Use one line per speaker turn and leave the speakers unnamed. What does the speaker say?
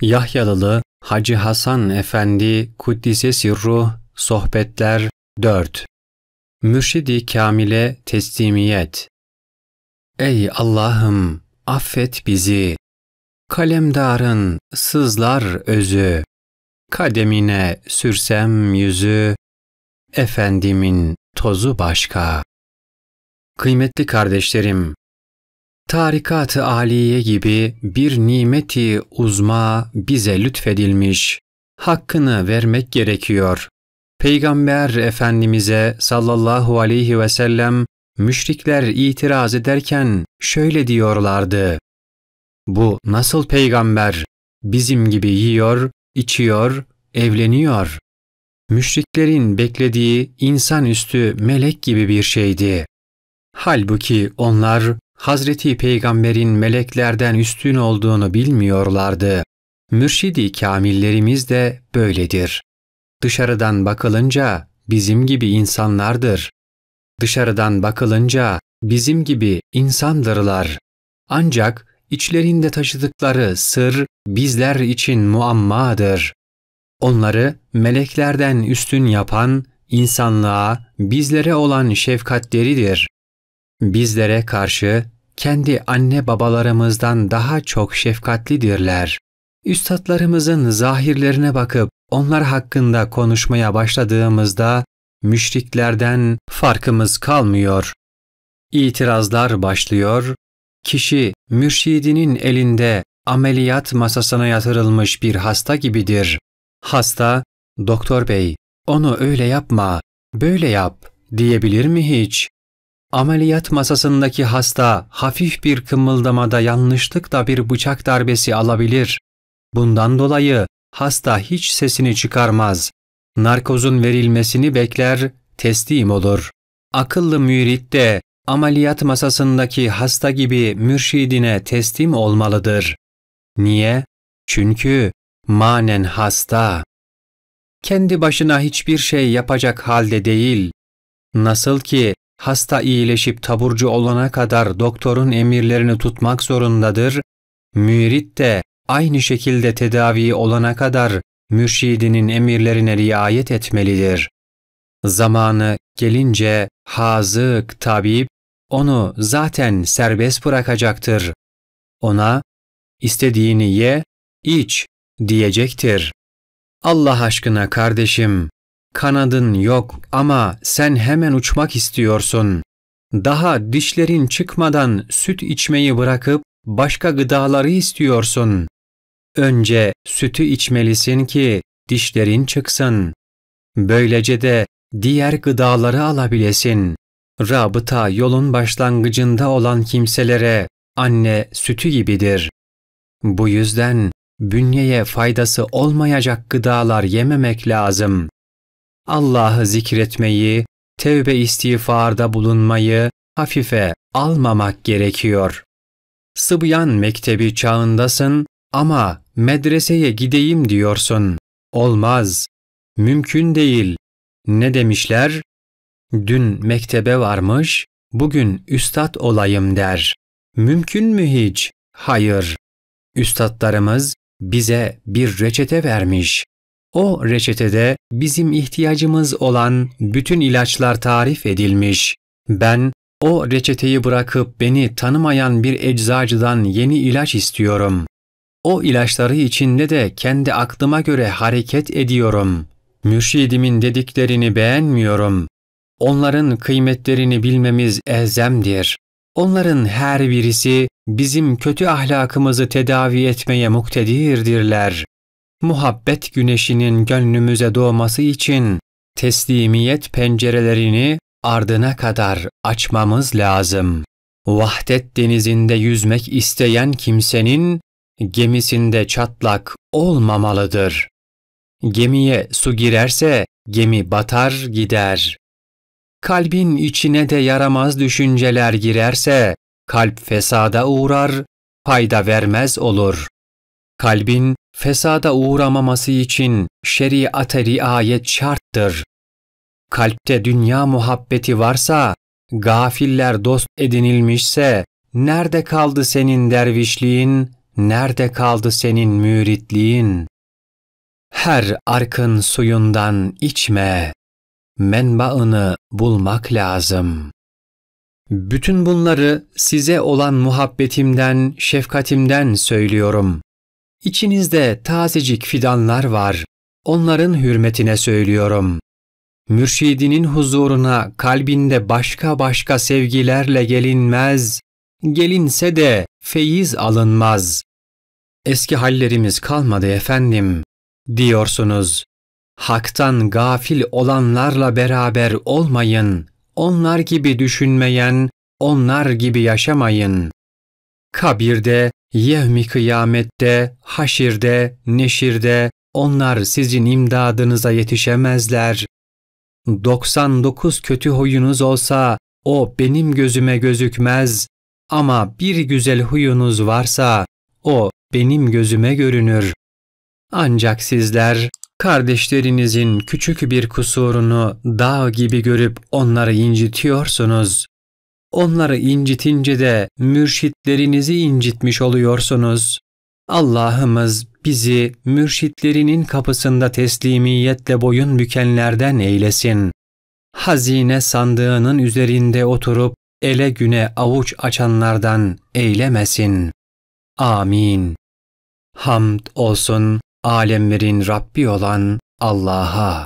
Yahyalılı Hacı Hasan Efendi Kuddise Sirru Sohbetler 4 Mürşidi Kamile Teslimiyet Ey Allah'ım affet bizi. Kalemdarın sızlar özü. Kademine sürsem yüzü. Efendimin tozu başka. Kıymetli kardeşlerim, tarikat-ı aliye gibi bir nimeti uzma bize lütfedilmiş, hakkını vermek gerekiyor. Peygamber Efendimiz'e sallallahu aleyhi ve sellem müşrikler itiraz ederken şöyle diyorlardı. Bu nasıl peygamber? Bizim gibi yiyor, içiyor, evleniyor. Müşriklerin beklediği insanüstü melek gibi bir şeydi. Halbuki onlar Hazreti Peygamber'in meleklerden üstün olduğunu bilmiyorlardı. Mürşidi kamillerimiz de böyledir. Dışarıdan bakılınca bizim gibi insanlardır. Dışarıdan bakılınca bizim gibi insandırlar. Ancak içlerinde taşıdıkları sır bizler için muammadır. Onları meleklerden üstün yapan insanlığa, bizlere olan şefkatleridir bizlere karşı kendi anne babalarımızdan daha çok şefkatlidirler. Üstadlarımızın zahirlerine bakıp onlar hakkında konuşmaya başladığımızda müşriklerden farkımız kalmıyor. İtirazlar başlıyor, kişi mürşidinin elinde ameliyat masasına yatırılmış bir hasta gibidir. Hasta, doktor bey onu öyle yapma, böyle yap diyebilir mi hiç? Ameliyat masasındaki hasta hafif bir kımıldamada yanlışlıkla bir bıçak darbesi alabilir. Bundan dolayı hasta hiç sesini çıkarmaz. Narkozun verilmesini bekler, teslim olur. Akıllı mürit de ameliyat masasındaki hasta gibi mürşidine teslim olmalıdır. Niye? Çünkü manen hasta. Kendi başına hiçbir şey yapacak halde değil. Nasıl ki hasta iyileşip taburcu olana kadar doktorun emirlerini tutmak zorundadır, mürit de aynı şekilde tedavi olana kadar mürşidinin emirlerine riayet etmelidir. Zamanı gelince hazık tabip onu zaten serbest bırakacaktır. Ona istediğini ye, iç diyecektir. Allah aşkına kardeşim, kanadın yok ama sen hemen uçmak istiyorsun. Daha dişlerin çıkmadan süt içmeyi bırakıp başka gıdaları istiyorsun. Önce sütü içmelisin ki dişlerin çıksın. Böylece de diğer gıdaları alabilesin. Rabıta yolun başlangıcında olan kimselere anne sütü gibidir. Bu yüzden bünyeye faydası olmayacak gıdalar yememek lazım. Allah'ı zikretmeyi, tevbe istiğfarda bulunmayı hafife almamak gerekiyor. Sıbyan mektebi çağındasın ama medreseye gideyim diyorsun. Olmaz. Mümkün değil. Ne demişler? Dün mektebe varmış, bugün üstad olayım der. Mümkün mü hiç? Hayır. Üstadlarımız bize bir reçete vermiş. O reçetede bizim ihtiyacımız olan bütün ilaçlar tarif edilmiş. Ben o reçeteyi bırakıp beni tanımayan bir eczacıdan yeni ilaç istiyorum. O ilaçları içinde de kendi aklıma göre hareket ediyorum. Mürşidimin dediklerini beğenmiyorum. Onların kıymetlerini bilmemiz elzemdir. Onların her birisi bizim kötü ahlakımızı tedavi etmeye muktedirdirler muhabbet güneşinin gönlümüze doğması için teslimiyet pencerelerini ardına kadar açmamız lazım. Vahdet denizinde yüzmek isteyen kimsenin gemisinde çatlak olmamalıdır. Gemiye su girerse gemi batar gider. Kalbin içine de yaramaz düşünceler girerse kalp fesada uğrar, fayda vermez olur. Kalbin fesada uğramaması için şeriate riayet şarttır. Kalpte dünya muhabbeti varsa, gafiller dost edinilmişse, nerede kaldı senin dervişliğin, nerede kaldı senin müritliğin? Her arkın suyundan içme, menbaını bulmak lazım. Bütün bunları size olan muhabbetimden, şefkatimden söylüyorum. İçinizde tazecik fidanlar var. Onların hürmetine söylüyorum. Mürşidinin huzuruna kalbinde başka başka sevgilerle gelinmez. Gelinse de feyiz alınmaz. Eski hallerimiz kalmadı efendim, diyorsunuz. Hak'tan gafil olanlarla beraber olmayın. Onlar gibi düşünmeyen, onlar gibi yaşamayın. Kabirde, yevmi kıyamette, haşirde, neşirde onlar sizin imdadınıza yetişemezler. 99 kötü huyunuz olsa o benim gözüme gözükmez ama bir güzel huyunuz varsa o benim gözüme görünür. Ancak sizler kardeşlerinizin küçük bir kusurunu dağ gibi görüp onları incitiyorsunuz. Onları incitince de mürşitlerinizi incitmiş oluyorsunuz. Allah'ımız bizi mürşitlerinin kapısında teslimiyetle boyun bükenlerden eylesin. Hazine sandığının üzerinde oturup ele güne avuç açanlardan eylemesin. Amin. Hamd olsun alemlerin Rabbi olan Allah'a.